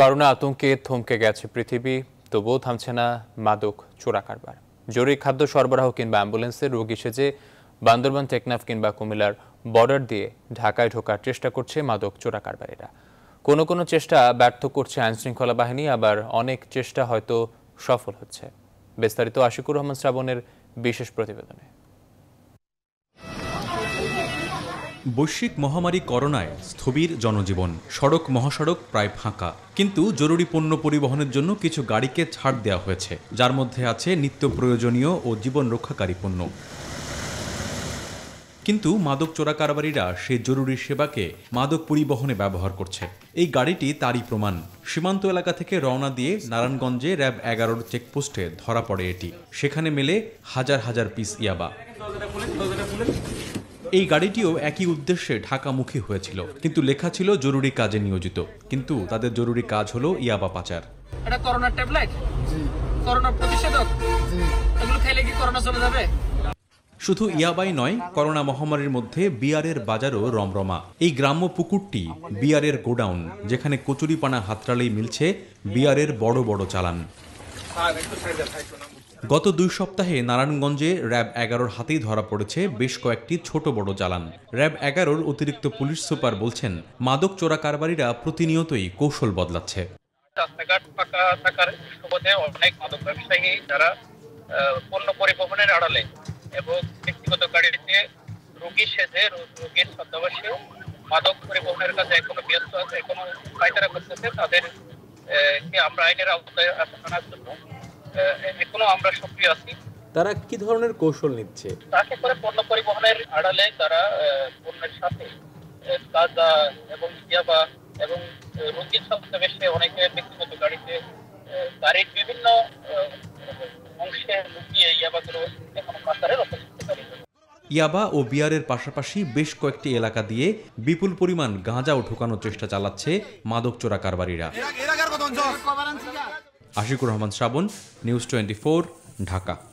corona আতঙ্কে থমকে গেছে পৃথিবী তবুও থামছে না মাদক চোরা কারবার জরুরি খাদ্য সরবরাহ কিংবা অ্যাম্বুলেন্সে রোগী সেজে বান্দরবান টেকনাফ কিংবা কুমিলার বর্ডার দিয়ে ঢাকায় ঢোকার চেষ্টা করছে মাদক চোরা কারবারীরা কোনো কোনো চেষ্টা ব্যর্থ করছে আইনশৃঙ্খলা বাহিনী আবার অনেক চেষ্টা হয়তো সফল হচ্ছে বিস্তারিত আশিকুর রহমান শ্রাবণের বিশেষ প্রতিবেদনে বৈশ্বিক মহামারী করোনায় স্থবির জনজীবন সড়ক মহাসড়ক প্রায় ফাঁকা কিন্তু জরুরি পণ্য পরিবহনের জন্য কিছু গাড়িকে ছাড় দেওয়া হয়েছে যার মধ্যে আছে নিত্য প্রয়োজনীয় ও জীবন রক্ষাকারী পণ্য কিন্তু মাদক চোরা কারবারিরা সে জরুরি সেবাকে মাদক পরিবহনে ব্যবহার করছে এই গাড়িটি তারই প্রমাণ সীমান্ত এলাকা থেকে রওনা দিয়ে নারায়ণগঞ্জে র্যাব এগারোর চেকপোস্টে ধরা পড়ে এটি সেখানে মেলে হাজার হাজার পিস ইয়াবা এই গাড়িটিও একই উদ্দেশ্যে ঢাকামুখী হয়েছিল কিন্তু লেখা ছিল জরুরি কাজে নিয়োজিত কিন্তু তাদের জরুরি কাজ হলো ইয়াবা পাচার এটা করোনা ট্যাবলেট করোনা প্রতিষেধক এগুলো খেলে কি করোনা চলে যাবে শুধু ইয়াবাই নয় করোনা মহামারীর মধ্যে বিয়ারের বাজারও রমরমা এই গ্রাম্য পুকুরটি বিয়ারের গোডাউন যেখানে কচুরিপানা হাতড়ালেই মিলছে বিয়ারের বড় বড় চালান গত দুই সপ্তাহে নারায়ণগঞ্জে র্যাব এগারোর হাতেই ধরা পড়েছে বেশ কয়েকটি ছোট বড় জ্বালান র্যাব এগারোর অতিরিক্ত পুলিশ সুপার বলছেন মাদক চোরা কারবারিরা প্রতিনিয়তই কৌশল বদলাচ্ছে রাস্তাঘাট ফাঁকা থাকার সুবাদে অনেক মাদক ব্যবসায়ী যারা পণ্য পরিবহনের আড়ালে এবং ব্যক্তিগত গাড়িতে রোগী সেজে রোগীর ছদ্মাবাসে মাদক পরিবহনের কাজে কোনো ব্যস্ত আছে কোনো পায়তারা করতেছে তাদের আমরা আইনের আওতায় এখনো আমরা সক্রিয় আছি তারা কি ধরনের কৌশল নিচ্ছে তাকে করে পণ্য পরিবহনের আড়ালে তারা পণ্যের সাথে তাজা এবং ইয়াবা এবং রুগীর সাথে বেশি অনেকে ব্যক্তিগত গাড়িতে গাড়ির বিভিন্ন অংশে লুকিয়ে ইয়াবাগুলো এখন ইয়াবা ও বিয়ারের পাশাপাশি বেশ কয়েকটি এলাকা দিয়ে বিপুল পরিমাণ গাঁজাও ঢোকানোর চেষ্টা চালাচ্ছে মাদক চোরা কারবারিরা আশিকুর রহমান শ্রাবণ নিউজ টোয়েন্টি ঢাকা